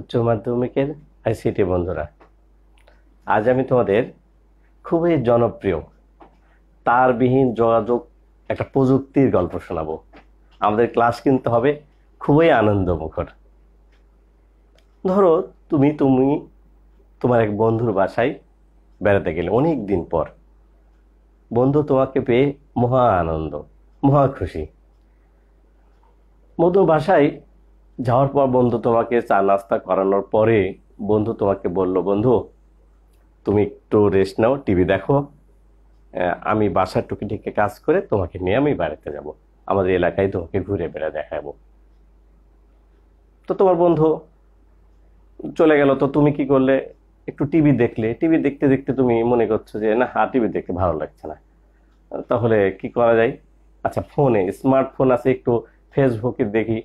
উচ্চ মাধ্যমিকের আইসিটি বন্ধুরা আজ আমি তোমাদের খুবই জনপ্রিয় তারবিহীন যোগাযোগ একটা প্রযুক্তির গল্প শোনাবো আমাদের ক্লাস কিনতে হবে খুবই আনন্দমুখর ধরো তুমি তুমি তোমার এক বন্ধুর বাসায় বেড়াতে গেলে অনেক দিন পর বন্ধু তোমাকে পেয়ে মহা আনন্দ মহা খুশি মধু বাসায় যাওয়ার পর বন্ধু তোমাকে চা নাস্তা করানোর পরে বন্ধু তোমাকে বলল বন্ধু তুমি একটু রেস্ট নাও টিভি দেখো আমি বাসার টুকিটিকে কাজ করে তোমাকে নিয়ে আমি বাড়িতে যাব আমাদের এলাকায় তোমাকে ঘুরে বেড়া দেখাবো তো তোমার বন্ধু চলে গেল তো তুমি কি করলে একটু টিভি দেখলে টিভি দেখতে দেখতে তুমি মনে করছো যে না হা টিভি দেখতে ভালো লাগছে না তাহলে কি করা যায় আচ্ছা ফোনে স্মার্টফোন আছে একটু ফেসবুকে দেখি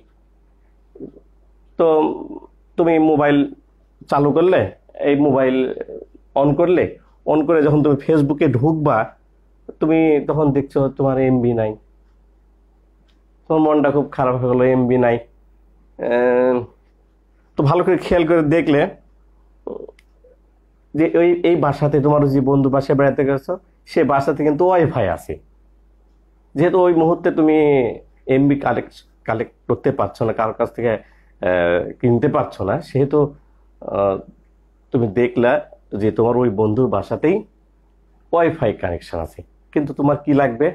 তো তুমি মোবাইল চালু করলে এই মোবাইল অন করলে অন করে যখন তুমি ফেসবুকে ঢুকবা তুমি তখন দেখছো তোমার এমবি নাই তোমার মনটা খুব খারাপ হয়ে গেলো এমবি নাই তো ভালো করে খেয়াল করে দেখলে যে ওই এই বাসাতে তোমার যে বন্ধু বাসায় বেড়াতে গেছো সে বাসাতে কিন্তু ওয়াইফাই আছে যেহেতু ওই মুহূর্তে তুমি এমবি কালেক্ট কালেক্ট করতে পারছো না কারোর কাছ থেকে কিনতে পারছো না সেহেতু তুমি দেখলা যে তোমার ওই বন্ধুর বাসাতেই ওয়াইফাই কানেকশান আছে কিন্তু তোমার কি লাগবে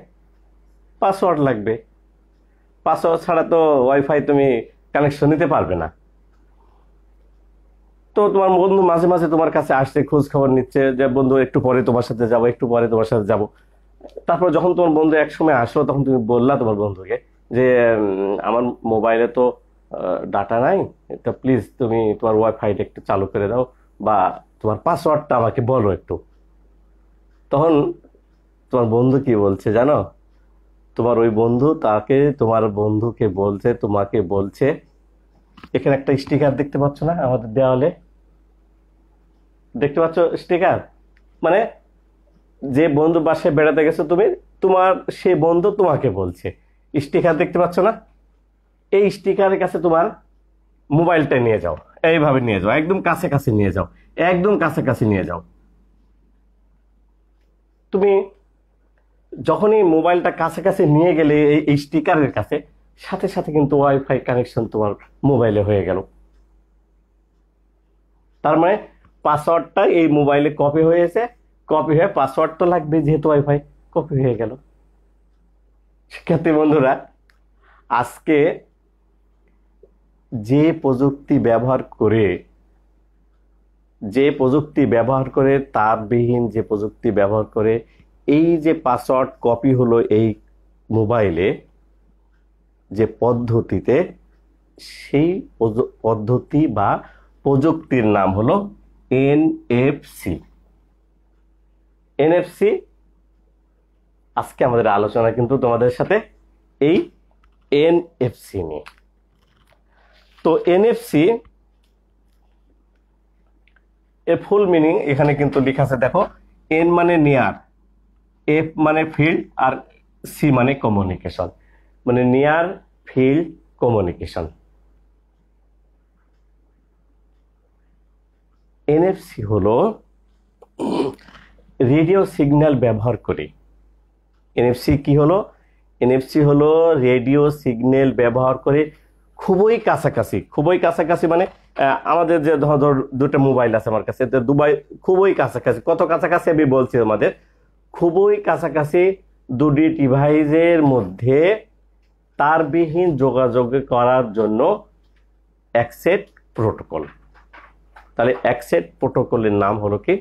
পাসওয়ার্ড লাগবে পাসওয়ার্ড ছাড়া তো ওয়াইফাই তুমি কানেকশন নিতে পারবে না তো তোমার বন্ধু মাঝে মাঝে তোমার কাছে আসছে খোঁজ খবর নিচ্ছে যে বন্ধু একটু পরে তোমার সাথে যাবো একটু পরে তোমার সাথে যাবো তারপর যখন তোমার বন্ধু একসময় আসলো তখন তুমি বললা তোমার বন্ধুকে যে আমার মোবাইলে তো ডাটা নাই তো প্লিজ তুমি তোমার ওয়াইফাইটা একটু চালু করে দাও বা তোমার পাসওয়ার্ডটা আমাকে বলো একটু তখন তোমার বন্ধু কি বলছে জানো তোমার ওই বন্ধু তাকে তোমার বন্ধুকে বলছে তোমাকে বলছে এখানে একটা স্টিকার দেখতে পাচ্ছ না আমাদের দেওয়ালে দেখতে পাচ্ছ স্টিকার মানে যে বন্ধু বাসায় বেড়াতে গেছো তুমি তোমার সেই বন্ধু তোমাকে বলছে স্টিকার দেখতে পাচ্ছ না এই স্টিকারের কাছে তোমার মোবাইলটা নিয়ে যাও এইভাবে নিয়ে যাও একদম কাছে কাছে নিয়ে যাও একদম কাছে কাছে নিয়ে যাও তুমি যখনই মোবাইলটা কাছে কাছে নিয়ে গেলে এই স্টিকারের কাছে সাথে সাথে কিন্তু ওয়াইফাই কানেকশন তোমার মোবাইলে হয়ে গেল তার মানে পাসওয়ার্ডটা এই মোবাইলে কপি হয়েছে কপি হয়ে পাসওয়ার্ড তো লাগবে যেহেতু ওয়াইফাই কপি হয়ে গেল শিক্ষার্থী বন্ধুরা আজকে যে প্রযুক্তি ব্যবহার করে যে প্রযুক্তি ব্যবহার করে তাপবিহীন যে প্রযুক্তি ব্যবহার করে এই যে পাসওয়ার্ড কপি হলো এই মোবাইলে যে পদ্ধতিতে সেই পদ্ধতি বা প্রযুক্তির নাম হলো এনএফসি এনএফসি আজকে আমাদের আলোচনা কিন্তু তোমাদের সাথে এই এনএফসি নিয়ে তো এনএফসি এর ফুল মিনিং এখানে কিন্তু লেখা আছে দেখো এন মানে নিয়ার এফ মানে ফিল্ড আর সি মানে কমিউনিকেশন মানে নিয়ার ফিল্ড কমিউনিকেশন এনএফসি হলো রেডিও সিগন্যাল ব্যবহার করে এনএফসি কি হলো এনএফসি হলো রেডিও সিগন্যাল ব্যবহার করে খুবই কাছাকাছি খুবই কাছাকাছি মানে আমাদের যে ধর দুটো মোবাইল আছে আমার কাছে দুবাই খুবই কাছাকাছি কত কাছাকাছি আমি বলছি আমাদের খুবই কাছাকাছি দুটি ডিভাইসের মধ্যে তারবিহীন যোগাযোগ করার জন্য অ্যাকসেট প্রোটোকল তাহলে অ্যাকসেট প্রোটোকলের নাম হলো কি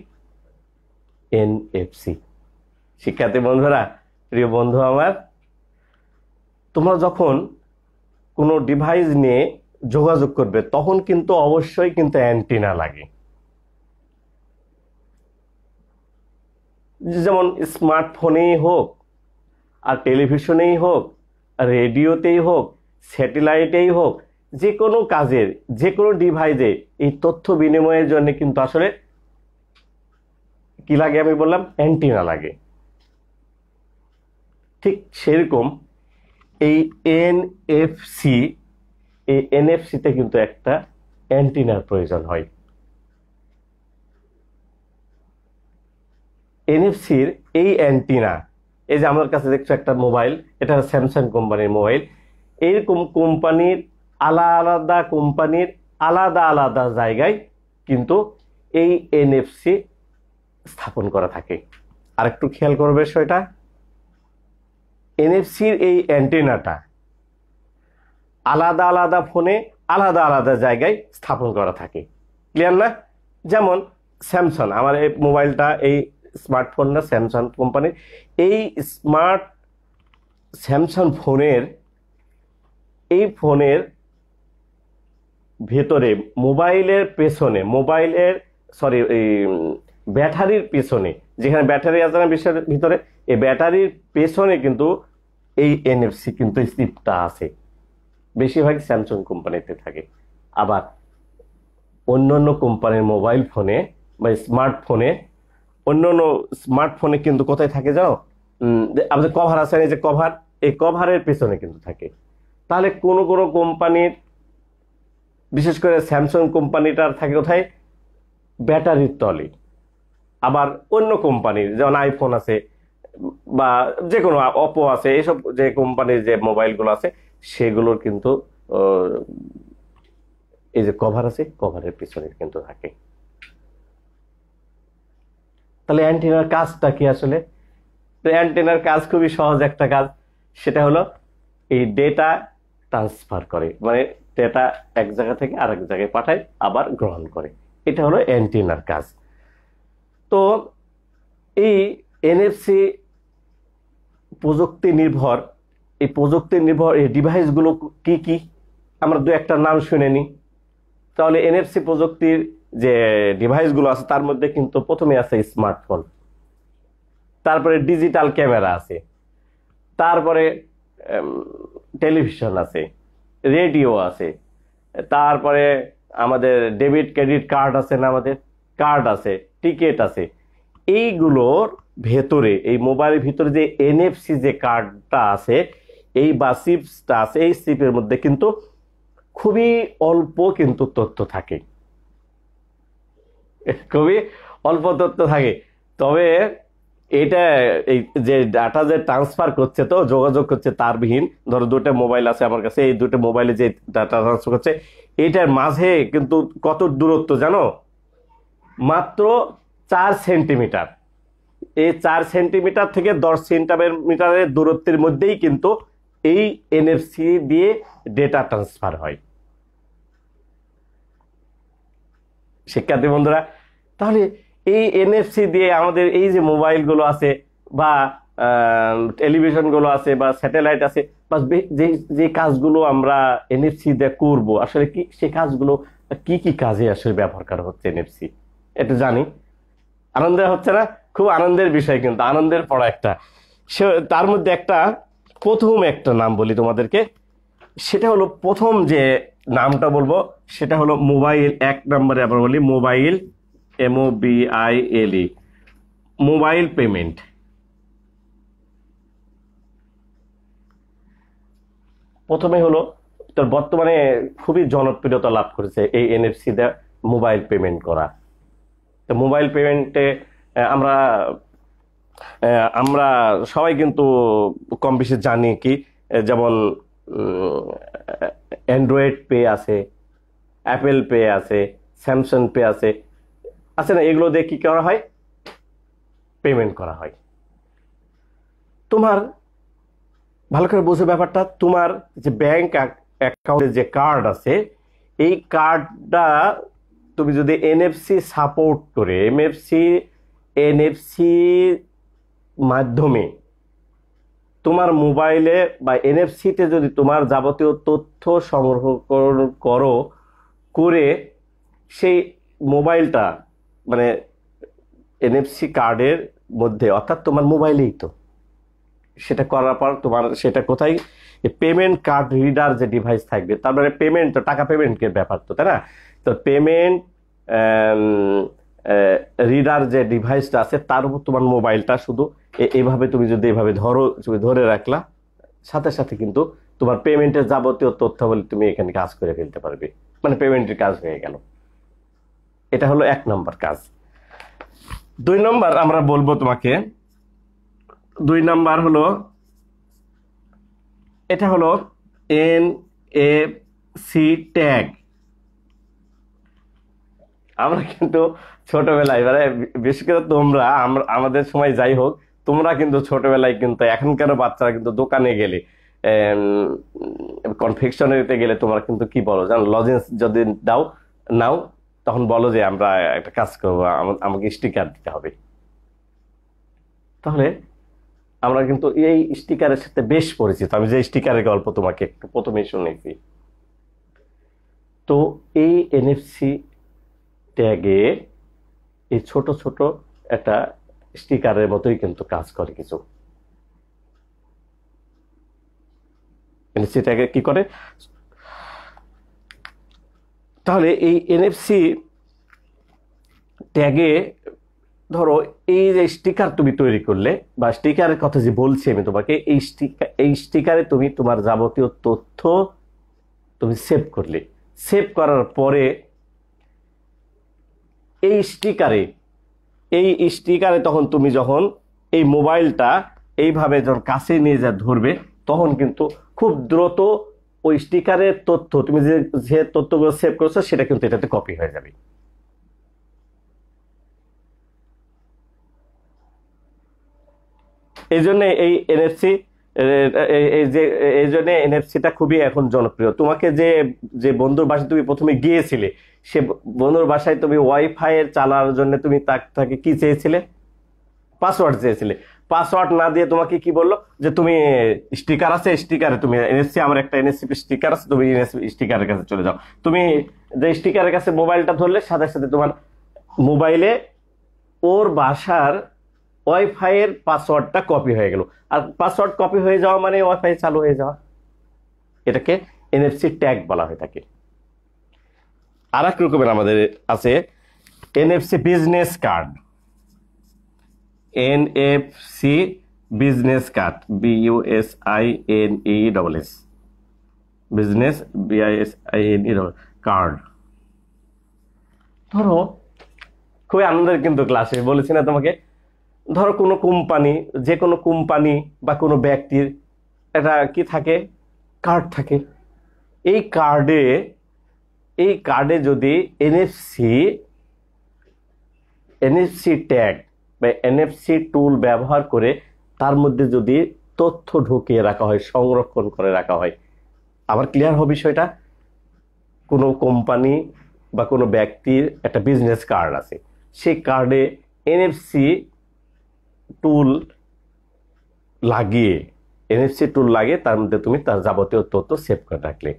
এনএফসি শিক্ষার্থী বন্ধুরা প্রিয় বন্ধু আমার তোমরা যখন কোনো ডিভাইস নিয়ে যোগাযোগ করবে তখন কিন্তু অবশ্যই কিন্তু অ্যান্টিনা লাগে যেমন স্মার্টফোনেই হোক আর টেলিভিশনেই হোক রেডিওতেই হোক স্যাটেলাইটেই হোক যে কোনো কাজের যে কোনো ডিভাইসে এই তথ্য বিনিময়ের জন্য কিন্তু আসলে কি লাগে আমি বললাম অ্যান্টিনা লাগে ঠিক সেরকম এই এনএফসি এই এনএফসিতে কিন্তু একটা অ্যান্টিনার প্রয়োজন হয় এনএফসির এই অ্যান্টিনা এই যে আমার কাছে দেখছো একটা মোবাইল এটা স্যামসাং কোম্পানির মোবাইল এরকম কোম্পানির আলাদা কোম্পানির আলাদা আলাদা জায়গায় কিন্তু এই এনএফসি স্থাপন করা থাকে আর একটু খেয়াল করবে বিষয়টা এনএফসির এই অ্যান্টেনাটা আলাদা আলাদা ফোনে আলাদা আলাদা জায়গায় স্থাপন করা থাকে ক্লিয়ার না যেমন স্যামসাং আমার এই মোবাইলটা এই স্মার্টফোনটা স্যামসাং কোম্পানির এই স্মার্ট স্যামসাং ফোনের এই ফোনের ভেতরে মোবাইলের পেছনে মোবাইলের সরি ব্যাটারির পেছনে যেখানে ব্যাটারি আছে না বিশ্বের ভিতরে এই ব্যাটারির পেছনে কিন্তু এই এনএফসি কিন্তু স্লিপটা আছে বেশিরভাগ স্যামসাং কোম্পানিতে থাকে আবার অন্য অন্য কোম্পানির মোবাইল ফোনে বা স্মার্টফোনে অন্য অন্য স্মার্টফোনে কিন্তু কোথায় থাকে যাও আমাদের কভার আছে এই যে কভার এই কভারের পেছনে কিন্তু থাকে তাহলে কোনো কোনো কোম্পানির বিশেষ করে স্যামসাং কোম্পানিটার থাকে কোথায় ব্যাটারির তলে আবার অন্য কোম্পানির যেমন আইফোন আছে বা যে কোনো অপো আছে এইসব যে কোম্পানির যে মোবাইলগুলো আছে সেগুলোর কিন্তু এই যে কভার আছে কভারের পিছনে কিন্তু থাকে তাহলে অ্যান্টেনার কাজটা কি আসলে তো অ্যান্টেনার কাজ খুবই সহজ একটা কাজ সেটা হলো এই ডেটা ট্রান্সফার করে মানে ডেটা এক জায়গা থেকে আরেক জায়গায় পাঠায় আবার গ্রহণ করে এটা হলো অ্যান্টেনার কাজ তো এই এনএফসি প্রযুক্তি নির্ভর এই প্রযুক্তি নির্ভর এই ডিভাইসগুলো কি কি আমরা দু একটা নাম শুনে নিই তাহলে এনএফসি প্রযুক্তির যে ডিভাইসগুলো আছে তার মধ্যে কিন্তু প্রথমে আছে স্মার্টফোন তারপরে ডিজিটাল ক্যামেরা আছে তারপরে টেলিভিশন আছে রেডিও আছে তারপরে আমাদের ডেবিট ক্রেডিট কার্ড আছে না আমাদের কার্ড আছে টিকিট আছে এইগুলোর ভেতরে এই মোবাইলের ভিতরে যে এনএফসি যে কার্ডটা আছে এই বা চিপসটা আছে এই চিপের মধ্যে কিন্তু খুবই অল্প কিন্তু তথ্য থাকে খুবই অল্প তথ্য থাকে তবে এটা এই যে ডাটা যে ট্রান্সফার করছে তো যোগাযোগ করছে তারবিহীন ধরো দুটো মোবাইল আছে আমার কাছে এই দুটো মোবাইলে যে ডাটা ট্রান্সফার করছে এটার মাঝে কিন্তু কত দূরত্ব জানো মাত্র চার সেন্টিমিটার এই চার সেন্টিমিটার থেকে দশ সেন্টিমিটারের দূরত্বের মধ্যেই কিন্তু এই এনএফসি দিয়ে ডেটা ট্রান্সফার হয় শিক্ষার্থী বন্ধুরা তাহলে এই এনএফসি দিয়ে আমাদের এই যে মোবাইলগুলো আছে বা টেলিভিশনগুলো আছে বা স্যাটেলাইট আছে বা যে যে কাজগুলো আমরা এনএফসি দিয়ে করবো আসলে কি সে কাজগুলো কি কি কাজে আসলে ব্যবহার করা হচ্ছে এনএফসি এটা জানি আনন্দে হচ্ছে না খুব আনন্দের বিষয় কিন্তু আনন্দের পড়া একটা সে তার মধ্যে একটা প্রথম একটা নাম বলি তোমাদেরকে সেটা হলো প্রথম যে নামটা বলবো সেটা হলো মোবাইল এক নম্বরে আবার বলি mobile M O L E mobile payment প্রথমে হলো তোর বর্তমানে খুবই জনপ্রিয়তা লাভ করেছে এই এনএফসি মোবাইল পেমেন্ট করা তো মোবাইল পেমেন্টে আমরা আমরা সবাই কিন্তু কম বেশি জানি কি যেমন অ্যান্ড্রয়েড পে আছে অ্যাপেল পে আছে স্যামসাং পে আছে আছে না এগুলো দিয়ে কী করা হয় পেমেন্ট করা হয় তোমার ভালো করে বোঝার ব্যাপারটা তোমার যে ব্যাংক অ্যাকাউন্টে যে কার্ড আছে এই কার্ডটা তুমি যদি এনএফসি সাপোর্ট করে এমএফসি এনএফসি মাধ্যমে তোমার মোবাইলে বা এনএফসিতে যদি তোমার যাবতীয় তথ্য সংগ্রহ করো করে সেই মোবাইলটা মানে এনএফসি কার্ডের মধ্যে অর্থাৎ তোমার মোবাইলেই তো সেটা করার পর তোমার সেটা কোথায় পেমেন্ট কার্ড রিডার যে ডিভাইস থাকবে তার মানে পেমেন্ট তো টাকা পেমেন্টের ব্যাপার তো তাই না তো পেমেন্ট রিডার um, uh, যে ডিভাইসটা আছে তার উপর তোমার মোবাইলটা শুধু এইভাবে তুমি যদি এভাবে ধরো তুমি ধরে রাখলা সাথে সাথে কিন্তু তোমার পেমেন্টের যাবতীয় বলে তুমি এখানে কাজ করে ফেলতে পারবে মানে পেমেন্টের কাজ হয়ে গেল এটা হলো এক নম্বর কাজ দুই নম্বর আমরা বলবো তোমাকে দুই নম্বর হলো এটা হলো এন এ সি ট্যাগ আমরা কিন্তু ছোটবেলায় মানে বিশেষ করে তোমরা আমাদের সময় যাই হোক তোমরা কিন্তু ছোটবেলায় কিন্তু এখনকার বাচ্চারা কিন্তু দোকানে গেলে কনফেকশনারিতে গেলে তোমরা কিন্তু কি বলো জানো লজেন্স যদি দাও নাও তখন বলো যে আমরা একটা কাজ করবো আমাকে স্টিকার দিতে হবে তাহলে আমরা কিন্তু এই স্টিকারের সাথে বেশ পরিচিত আমি যে স্টিকারের গল্প তোমাকে একটু প্রথমেই শুনেছি তো এই এনএফসি ট্যাগে এই ছোট ছোট একটা স্টিকারের মতোই কিন্তু কাজ করে কিছু সেটাকে কি করে তাহলে এই এনএফসি ট্যাগে ধরো এই যে স্টিকার তুমি তৈরি করলে বা স্টিকারের কথা যে বলছি আমি তোমাকে এই স্টিকার এই স্টিকারে তুমি তোমার যাবতীয় তথ্য তুমি সেভ করলে সেভ করার পরে এই স্টিকারে এই স্টিকারে তখন তুমি যখন এই মোবাইলটা এইভাবে যখন কাছে নিয়ে যা ধরবে তখন কিন্তু খুব দ্রুত ওই স্টিকারের তথ্য তুমি যে যে তথ্যগুলো সেভ করেছো সেটা কিন্তু এটাতে কপি হয়ে যাবে এই জন্য এই এনএফসি এই যে এই জন্য এনএফসিটা খুবই এখন জনপ্রিয় তোমাকে যে যে বন্ধুর বাসায় তুমি প্রথমে গিয়েছিলে সে বন্ধুর বাসায় তুমি ওয়াইফাই এর চালার জন্য তুমি তাকে কি চেয়েছিলে পাসওয়ার্ড চেয়েছিলে পাসওয়ার্ড না দিয়ে তোমাকে কি বললো যে তুমি স্টিকার আছে স্টিকারে তুমি এনএসসি আমার একটা এনএসসি স্টিকার আছে তুমি এনএসসি স্টিকারের কাছে চলে যাও তুমি যে স্টিকারের কাছে মোবাইলটা ধরলে সাথে সাথে তোমার মোবাইলে ওর বাসার ওয়াইফাইয়ের পাসওয়ার্ডটা কপি হয়ে গেল আর পাসওয়ার্ড কপি হয়ে যাওয়া মানে ওয়াইফাই চালু হয়ে যাওয়া এটাকে এনএফসি ট্যাগ বলা হয়ে থাকে আর এক রকমের আমাদের আছে NFC business card NFC business card B U S I N E double S business B I S I N E double card ধরো খুবই আনন্দের কিন্তু ক্লাসে বলেছি না তোমাকে ধরো কোনো কোম্পানি যে কোনো কোম্পানি বা কোনো ব্যক্তির একটা কি থাকে কার্ড থাকে এই কার্ডে এই কার্ডে যদি এনএফসি এনএফসি ট্যাগ বা এনএফসি টুল ব্যবহার করে তার মধ্যে যদি তথ্য ঢুকিয়ে রাখা হয় সংরক্ষণ করে রাখা হয় আবার ক্লিয়ার হবে বিষয়টা কোনো কোম্পানি বা কোনো ব্যক্তির একটা বিজনেস কার্ড আছে সেই কার্ডে এনএফসি টুল লাগিয়ে এনএফসি টুল লাগিয়ে তার মধ্যে তুমি তার যাবতীয় তথ্য সেভ করে রাখলে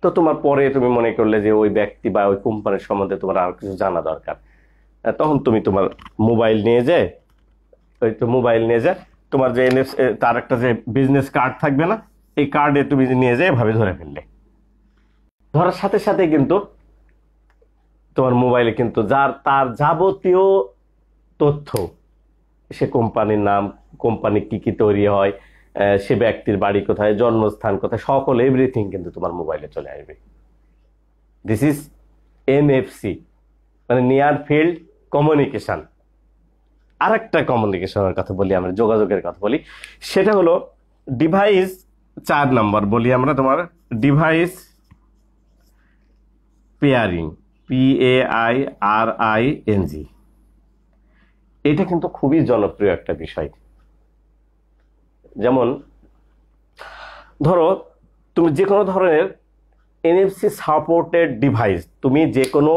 তো তোমার পরে তুমি মনে করলে যে ওই ব্যক্তি বা ওই কোম্পানির সম্বন্ধে তোমার আর কিছু জানা দরকার তখন তুমি তোমার মোবাইল নিয়ে যে ওই তো মোবাইল নিয়ে যে তোমার যে এনএফ তার একটা যে বিজনেস কার্ড থাকবে না এই কার্ডে তুমি নিয়ে যে এভাবে ধরে ফেললে ধরার সাথে সাথে কিন্তু তোমার মোবাইলে কিন্তু যার তার যাবতীয় তথ্য সে কোম্পানির নাম কোম্পানি কি কি তৈরি হয় সে ব্যক্তির বাড়ি কোথায় জন্মস্থান কোথায় সকল এভরিথিং কিন্তু তোমার মোবাইলে চলে আসবে দিস ইজ এনএফসি মানে নিয়ার ফিল্ড কমিউনিকেশান আর একটা কমিউনিকেশনের কথা বলি আমরা যোগাযোগের কথা বলি সেটা হলো ডিভাইস চার নাম্বার বলি আমরা তোমার device pairing P A I R I N G এটা কিন্তু খুবই জনপ্রিয় একটা বিষয় যেমন ধরো তুমি যে কোনো ধরনের এনএফসি সাপোর্টেড ডিভাইস তুমি যে কোনো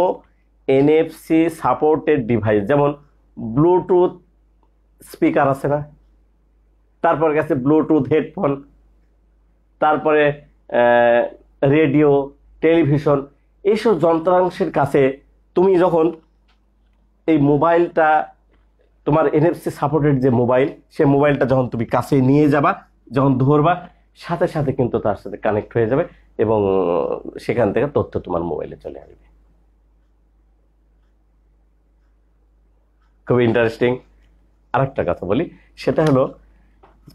এনএফসি সাপোর্টেড ডিভাইস যেমন ব্লুটুথ স্পিকার আছে না তারপর গেছে ব্লুটুথ হেডফোন তারপরে রেডিও টেলিভিশন এইসব যন্ত্রাংশের কাছে তুমি যখন এই মোবাইলটা তোমার এনএফসি সাপোর্টেড যে মোবাইল সে মোবাইলটা যখন তুমি কাছে নিয়ে যাবা যখন ধরবা সাথে সাথে কিন্তু তার সাথে কানেক্ট হয়ে যাবে এবং সেখান থেকে তথ্য তোমার মোবাইলে চলে আসবে খুবই ইন্টারেস্টিং আরেকটা কথা বলি সেটা হলো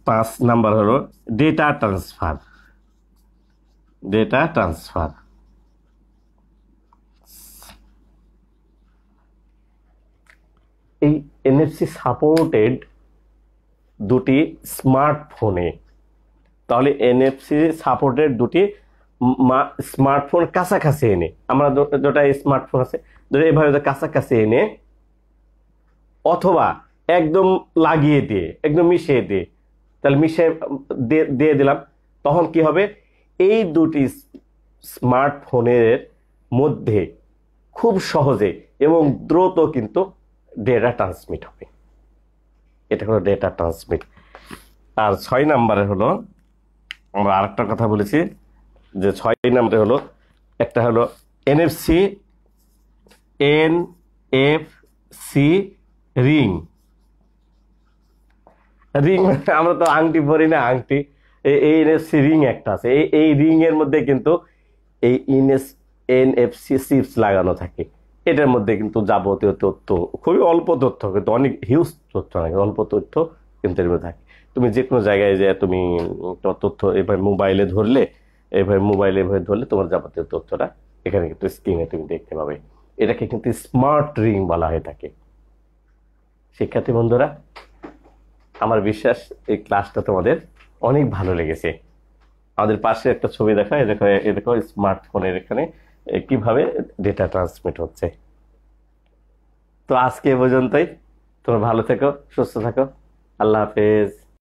পাঁচ নাম্বার হলো ডেটা ট্রান্সফার ডেটা ট্রান্সফার এই এনএফসি সাপোর্টেড দুটি স্মার্টফোনে তাহলে এনএফসি সাপোর্টেড দুটি স্মার্টফোন কাছাকাছি এনে আমরা দুটা স্মার্টফোন আছে ধরে এভাবে কাছাকাছি এনে অথবা একদম লাগিয়ে দিয়ে একদম মিশিয়ে দিয়ে তাহলে মিশিয়ে দিয়ে দিলাম তখন কি হবে এই দুটি স্মার্টফোনের মধ্যে খুব সহজে এবং দ্রুত কিন্তু ডেটা ট্রান্সমিট হবে এটা হলো ডেটা ট্রান্সমিট আর ছয় নাম্বারে হলো আমরা আরেকটা কথা বলেছি যে ছয় নাম্বারে হলো একটা হলো NFC N F C ring ring আমরা তো আংটি পরি না আংটি এই এনএফসি রিং একটা আছে এই এই রিংয়ের মধ্যে কিন্তু এই এফ এনএফসি চিপস লাগানো থাকে এটার মধ্যে কিন্তু যাবতীয় তথ্য খুবই অল্প তথ্য কিন্তু অনেক হিউজ তথ্য না অল্প তথ্য কিন্তু এর থাকে তুমি যে কোনো জায়গায় যে তুমি তথ্য এভাবে মোবাইলে ধরলে এভাবে মোবাইলে এভাবে ধরলে তোমার যাবতীয় তথ্যটা এখানে কিন্তু স্ক্রিনে তুমি দেখতে পাবে এটাকে কিন্তু স্মার্ট রিং বলা হয়ে থাকে শিক্ষার্থী বন্ধুরা আমার বিশ্বাস এই ক্লাসটা তোমাদের অনেক ভালো লেগেছে আমাদের পাশে একটা ছবি দেখা এ দেখো এ দেখো স্মার্টফোনের এখানে কিভাবে ডেটা ট্রান্সমিট হচ্ছে তো আজকে এ পর্যন্তই তোমরা ভালো থেকো সুস্থ থাকো আল্লাহ হাফেজ